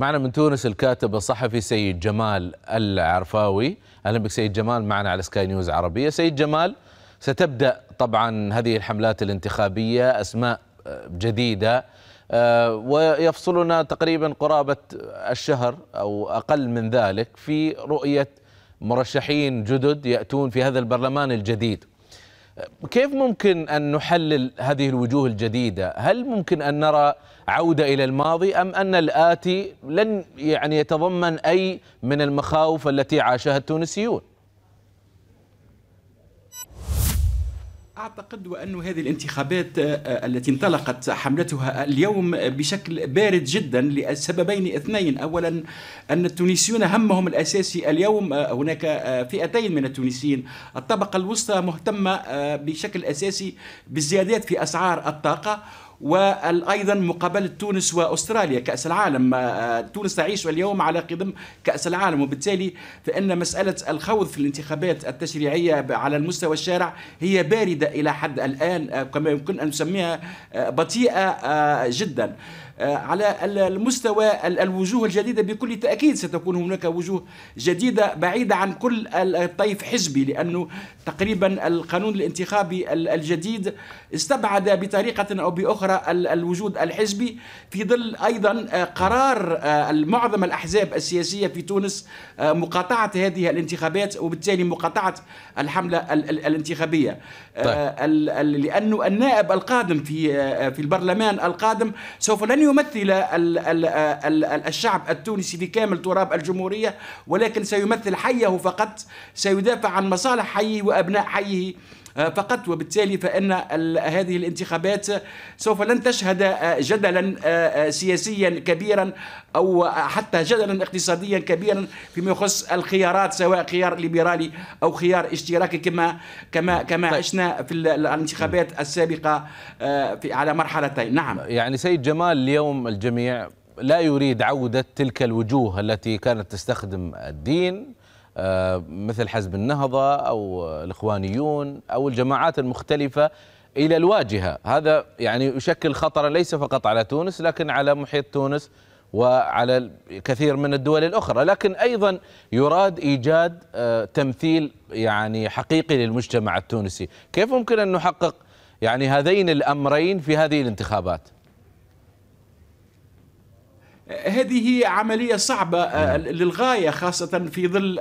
معنا من تونس الكاتب الصحفي سيد جمال العرفاوي اهلا بك سيد جمال معنا على سكاي نيوز عربيه سيد جمال ستبدا طبعا هذه الحملات الانتخابيه اسماء آه، جديده آه، ويفصلنا تقريبا قرابه الشهر او اقل من ذلك في رؤيه مرشحين جدد ياتون في هذا البرلمان الجديد كيف ممكن أن نحلل هذه الوجوه الجديدة هل ممكن أن نرى عودة إلى الماضي أم أن الآتي لن يعني يتضمن أي من المخاوف التي عاشها التونسيون أعتقد وأن هذه الانتخابات آه، آه، التي انطلقت حملتها اليوم بشكل بارد جدا لسببين اثنين أولا أن التونسيون همهم الأساسي اليوم آه، هناك فئتين من التونسيين الطبقة الوسطى مهتمة بشكل أساسي بالزيادات في أسعار الطاقة وايضا مقابله تونس واستراليا كاس العالم آه، تونس تعيش اليوم على قدم كاس العالم وبالتالي فان مساله الخوض في الانتخابات التشريعيه على المستوى الشارع هي بارده الى حد الان آه، كما يمكن ان نسميها آه، بطيئه جدا على المستوى الوجوه الجديدة بكل تأكيد ستكون هناك وجوه جديدة بعيدة عن كل الطيف حزبي لأنه تقريبا القانون الانتخابي الجديد استبعد بطريقة أو بأخرى ظاهرة الوجود الحزبي في ظل أيضا آه، قرار آه، معظم الأحزاب السياسية في تونس آه، مقاطعة هذه الانتخابات وبالتالي مقاطعة الحملة الانتخابية طيب. لأن النائب القادم في في البرلمان القادم سوف لن يمثل الشعب التونسي في كامل تراب الجمهورية ولكن سيمثل حيه فقط سيدافع عن مصالح حيه وأبناء حيه آه، فقط وبالتالي فإن هذه الانتخابات سوف لن تشهد آه، جدلا آه، سياسيا كبيرا أو حتى جدلا اقتصاديا كبيرا فيما يخص الخيارات سواء خيار ليبرالي أو خيار اشتراكي كما كما كما طيب. عشنا في الانتخابات السابقة في على مرحلتين نعم يعني سيد جمال اليوم الجميع لا يريد عودة تلك الوجوه التي كانت تستخدم الدين آه، مثل حزب النهضة أو الإخوانيون أو الجماعات المختلفة إلى الواجهة هذا يعني يشكل خطرا ليس فقط على تونس لكن على محيط تونس وعلى كثير من الدول الأخرى لكن أيضا يراد إيجاد آه، تمثيل يعني حقيقي للمجتمع التونسي كيف ممكن أن نحقق يعني هذين الأمرين في هذه الانتخابات هذه عملية صعبة آه، نعم. للغاية خاصة في ظل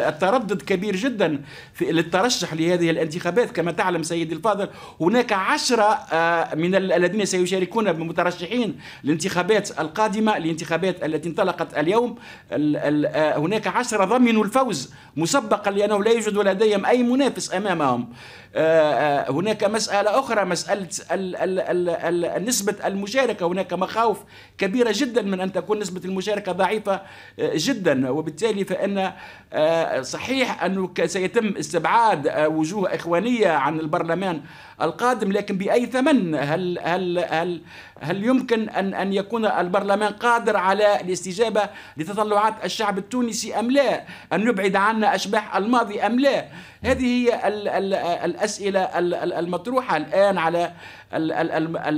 التردد كبير جدا للترشح لهذه الانتخابات كما تعلم سيدي الفاضل هناك عشرة آه، من الذين سيشاركون بمترشحين الانتخابات القادمة الانتخابات التي انطلقت اليوم آه، هناك عشرة ضمنوا الفوز مسبقا لأنه لا يوجد لديهم أي منافس أمامهم هناك مسألة أخرى مسألة نسبة المشاركة هناك مخاوف كبيرة جدا من أن تكون نسبة المشاركة ضعيفة آه، جدا وبالتالي فإن آه، صحيح أنه سيتم استبعاد آه، وجوه إخوانية عن البرلمان القادم لكن بأي ثمن هل هل هل هل يمكن أن أن يكون البرلمان قادر على الاستجابة لتطلعات الشعب التونسي أم لا أن يبعد عنا أشباح الماضي أم لا هذه هي الـ الـ الأسئلة المطروحة الآن على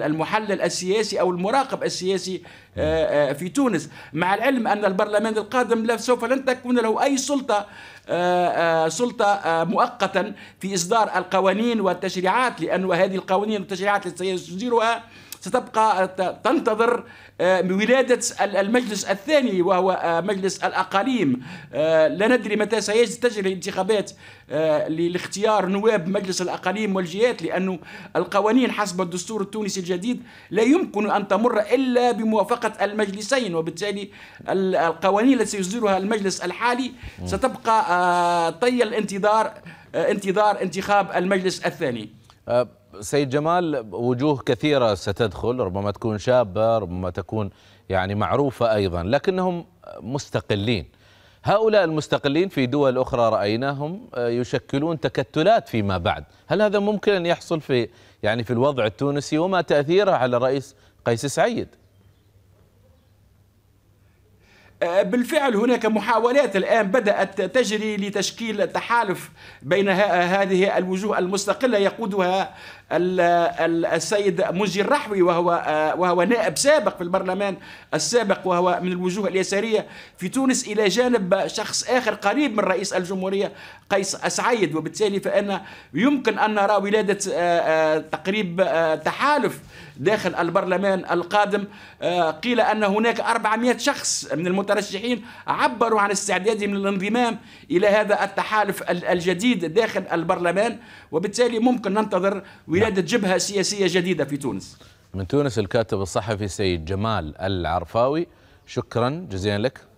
المحلل السياسي أو المراقب السياسي آه، آه، في تونس مع العلم أن البرلمان القادم سوف لن تكون له أي سلطة آه، سلطة مؤقتا في إصدار القوانين والتشريعات لأن هذه القوانين والتشريعات التي سيصدرها ستبقى تنتظر آه، ولادة المجلس الثاني وهو آه، مجلس الأقاليم آه، لا ندري متى سيجري الانتخابات لاختيار نواب مجلس الأقاليم والجهات لأن القوانين حسب الدستور التونسي الجديد لا يمكن أن تمر إلا بموافقة المجلسين وبالتالي القوانين التي سيصدرها المجلس الحالي ستبقى طي الانتظار انتظار انتخاب المجلس الثاني سيد جمال وجوه كثيرة ستدخل ربما تكون شابة ربما تكون يعني معروفة أيضا لكنهم مستقلين هؤلاء المستقلين في دول أخرى رأيناهم آه، يشكلون تكتلات فيما بعد هل هذا ممكن أن يحصل في يعني في الوضع التونسي وما تأثيره على الرئيس قيس سعيد آه، بالفعل هناك محاولات الآن بدأت تجري لتشكيل تحالف بين هذه الوجوه المستقلة يقودها السيد مجي الرحوي وهو آه، وهو نائب سابق في البرلمان السابق وهو من الوجوه اليساريه في تونس الى جانب شخص اخر قريب من رئيس الجمهوريه قيس اسعيد وبالتالي فان يمكن ان نرى ولاده آه، تقريب تحالف داخل البرلمان القادم آه، قيل أن هناك 400 شخص من المترشحين عبروا عن استعدادهم للانضمام إلى هذا التحالف الجديد داخل البرلمان وبالتالي ممكن ننتظر ولادة نعم. جبهة سياسية جديدة في تونس من تونس الكاتب الصحفي سيد جمال العرفاوي شكرا جزيلا لك